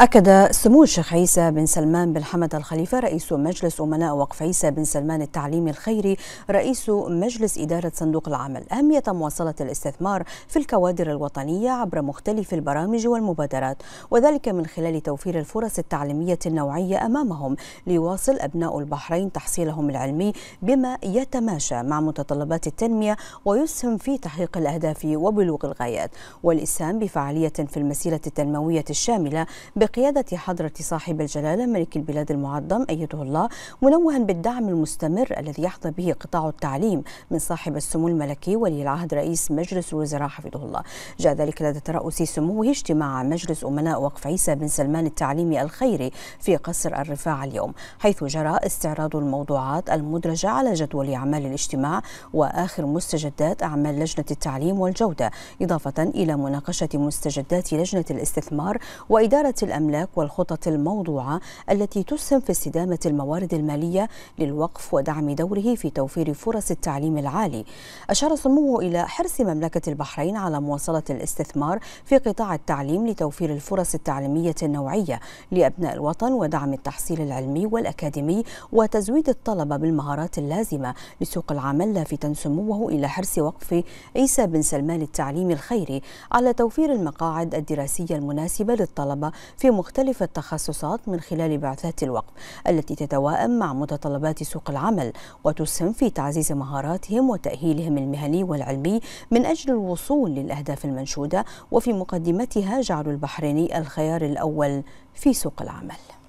أكد سمو الشيخ عيسى بن سلمان بن حمد الخليفة رئيس مجلس أمناء وقف عيسى بن سلمان التعليمي الخيري رئيس مجلس إدارة صندوق العمل أهمية مواصلة الاستثمار في الكوادر الوطنية عبر مختلف البرامج والمبادرات وذلك من خلال توفير الفرص التعليمية النوعية أمامهم ليواصل أبناء البحرين تحصيلهم العلمي بما يتماشى مع متطلبات التنمية ويسهم في تحقيق الأهداف وبلوغ الغايات والإسهام بفعالية في المسيرة التنموية الشاملة بقيادة حضرة صاحب الجلالة ملك البلاد المعظم أيده الله منوها بالدعم المستمر الذي يحظى به قطاع التعليم من صاحب السمو الملكي ولي العهد رئيس مجلس الوزراء حفظه الله جاء ذلك لدى ترأس سموه اجتماع مجلس أمناء وقف عيسى بن سلمان التعليمي الخيري في قصر الرفاع اليوم حيث جرى استعراض الموضوعات المدرجة على جدول أعمال الاجتماع وآخر مستجدات أعمال لجنة التعليم والجودة إضافة إلى مناقشة مستجدات لجنة الاستثمار وإدارة الأمن الأملاك والخطط الموضوعة التي تسهم في استدامة الموارد المالية للوقف ودعم دوره في توفير فرص التعليم العالي أشار سموه إلى حرص مملكة البحرين على مواصلة الاستثمار في قطاع التعليم لتوفير الفرص التعليمية النوعية لأبناء الوطن ودعم التحصيل العلمي والأكاديمي وتزويد الطلبة بالمهارات اللازمة لسوق العمل لافتا سموه إلى حرص وقف عيسى بن سلمان التعليم الخيري على توفير المقاعد الدراسية المناسبة للطلبة في مختلف التخصصات من خلال بعثات الوقف التي تتواءم مع متطلبات سوق العمل وتسهم في تعزيز مهاراتهم وتأهيلهم المهني والعلمي من أجل الوصول للأهداف المنشودة وفي مقدمتها جعل البحريني الخيار الأول في سوق العمل